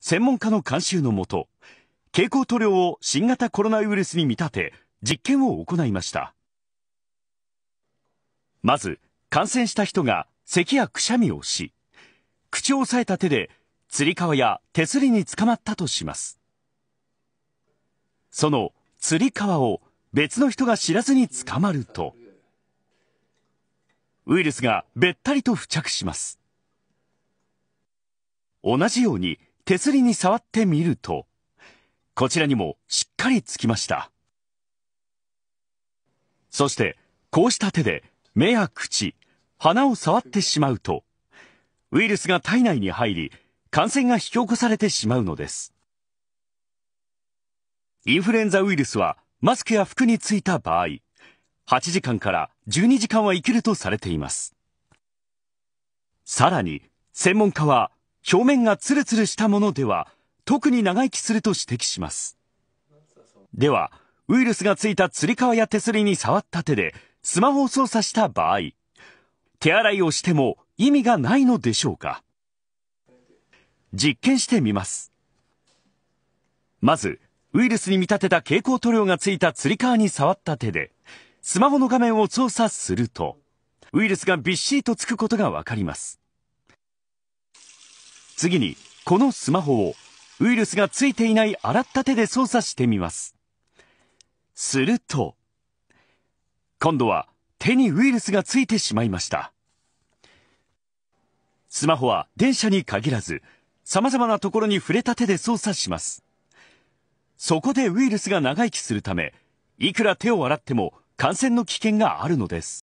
専門家の監修のもと、蛍光塗料を新型コロナウイルスに見立て、実験を行いました。まず、感染した人が咳やくしゃみをし、口を押さえた手で、つり革や手すりにつかまったとします。そのつり革を別の人が知らずにつかまると、ウイルスがべったりと付着します。同じように、手すりに触ってみると、こちらにもしっかりつきました。そして、こうした手で目や口、鼻を触ってしまうと、ウイルスが体内に入り、感染が引き起こされてしまうのです。インフルエンザウイルスはマスクや服についた場合、8時間から12時間は生きるとされています。さらに、専門家は表面がツルツルしたものでは特に長生きすると指摘します。では、ウイルスがついたつり革や手すりに触った手でスマホを操作した場合、手洗いをしても意味がないのでしょうか実験してみます。まず、ウイルスに見立てた蛍光塗料がついたつり革に触った手で、スマホの画面を操作すると、ウイルスがびっしりとつくことがわかります。次に、このスマホをウイルスがついていない洗った手で操作してみます。すると、今度は手にウイルスがついてしまいました。スマホは電車に限らず、様々なところに触れた手で操作します。そこでウイルスが長生きするため、いくら手を洗っても感染の危険があるのです。